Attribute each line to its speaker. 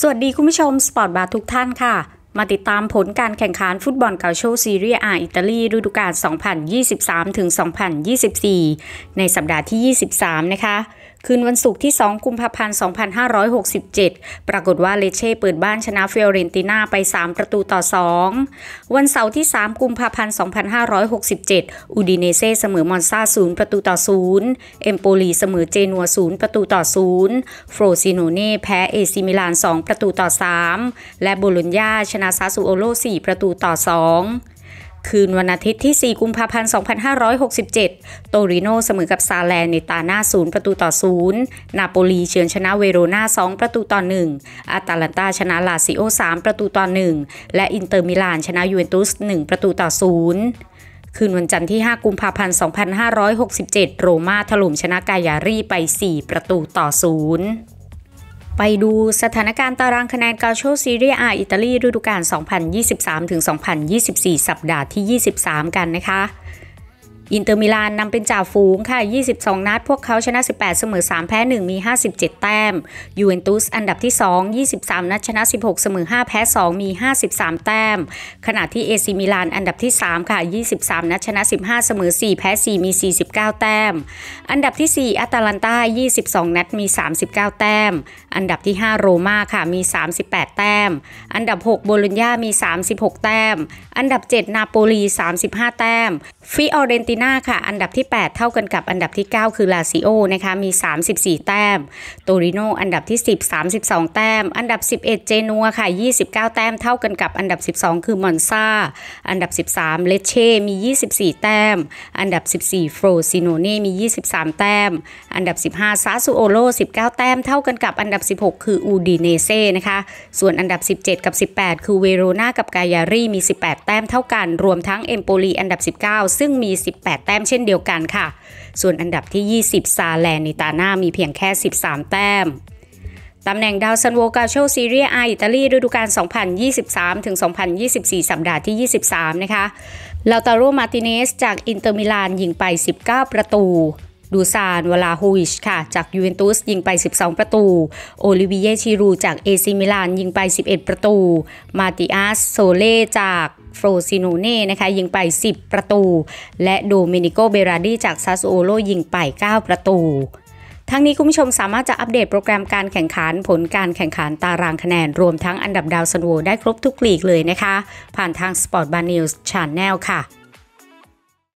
Speaker 1: สวัสดีคุณผู้ชม สปอร์ตบาร์ทุกท่านค่ะ มาติดตามผลการแข่งขันฟุตบอลเกาโชซีเรียอา อิตาลีฤดูกาล2023-2024 ในสัปดาห์ที่ 23 นะคะคืนวันศุกร์ที่ 2 กุมภาพันธ์ 2567 ปรากฏว่า เลเช่ เปิดบ้านชนะเฟยเรนติน่าไป 3 ประตูต่อ 2 วันเสาร์ที่ 3 กุมภาพันธ์ 2567 อูดิเนเซ่ เสมอมอนซา0 ประตูต่อ 0 เอมโปลีเสมอเจนัว 0 ประตูต่อ0โฟรซิโนเน่ แพ้เอซิมิลาน 2 ประตูต่อ 3 และโบลลญญาชนะซาซูโอโล4ประตูต่อ 2คืนวันอาทิตย์ที่4กุมภาพันธ์2567 โตริโนเสมอกับซาแลนในตาหน้า0 ประตูต่อ 0 นาโปลีเฉือนชนะเวโรนา2 ประตูต่อ 1อาตาลันตาชนะลาซิโอ3ประตูต่อ 1 และอินเตอร์มิลานชนะยูเวนตุส 1 ประตูต่อ0คืนวันจันทร์ที่ 5 กุมภาพันธ์2567 โรม่าถล่มชนะกายารีไป 4 ประตูต่อ 0ไปดูสถานการณ์ตารางคะแนนกาโชซีเรียอา อิตาลีฤดูกาล 2023-2024 สัปดาห์ที่ 23 กันนะคะอินเตอร์มิลานนำเป็นจ่าฝูงค่ะ22นัดพวกเขาชนะ 18เสมอ3แพ้1มี57 แต้ม ยูเวนตุสอันดับที่2 23นัดชนะ16เสมอ5แพ้2มี53 แต้ม ขณะที่เอซิมิลานอันดับที่3ค่ะ23 นัดชนะ15เสมอ4แพ้4มี49 แต้ม อันดับที่ 4อัตแลนตา22 นัดมี 39 แต้ม อันดับที่ 5 โรม่าค่ะมี 38 แต้ม อันดับ6โบโลญญามี 36 แต้ม อันดับ 7 นาโปลี35แต้ม ฟิออเรนติน่าค่ะอันดับที่ 8 เท่ากันกับอันดับที่ 9 คือลาซิโอนะคะมี34แต้มโตริโนอันดับที่10 32แต้ม อันดับ11เจนัวค่ะ29 แต้มเท่ากันกับ อันดับ 12 คือมอนซาอันดับ13เลเช่มี24 แต้ม อันดับ 14โฟรซิโนเน่มี23 แต้ม อันดับ15ซาซูโอโร่19 แต้มเท่ากันกับ อันดับ 16 คืออูดิเนเซ่นะคะส่วนอันดับ 17 กับ 18คือเวโรนากับกายารีมี18 แต้มเท่ากัน รวมทั้งเอมโปลีอันดับ 19 ซึ่งมี10 18แต้มเช่นเดียวกันค่ะ ส่วนอันดับที่ 20 ซาแลนนิตาหน้ามีเพียงแค่ 13 แต้ม ตำแหน่งดาวซันโวกาโชซีเรียอาอิตาลีฤดูกาล2023ถึง2024 สัปดาห์ที่ 23 นะคะลาตาโรมาติเนส จากอินเตอร์มิลาน ยิงไป 19 ประตู ดูซานวลาฮูวิช ค่ะ จากยูเวนตุสยิงไป 12 ประตู โอลิเวียชิรู จากเอซิมิลานยิงไป 11 ประตู มาติอาสโซเลจากฟรซิโนเน่ นะคะยิงไป 10 ประตู และโดเมนิโก เบราดี จากซาสโอโลยิงไป 9 ประตู ทั้งนี้คุณผู้ชมสามารถจะอัปเดตโปรแกรมการแข่งขัน ผลการแข่งขัน ตารางคะแนน รวมทั้งอันดับดาวซันโวได้ครบทุกลีกเลยนะคะ ผ่านทาง Sport b a News Channel ค่ะ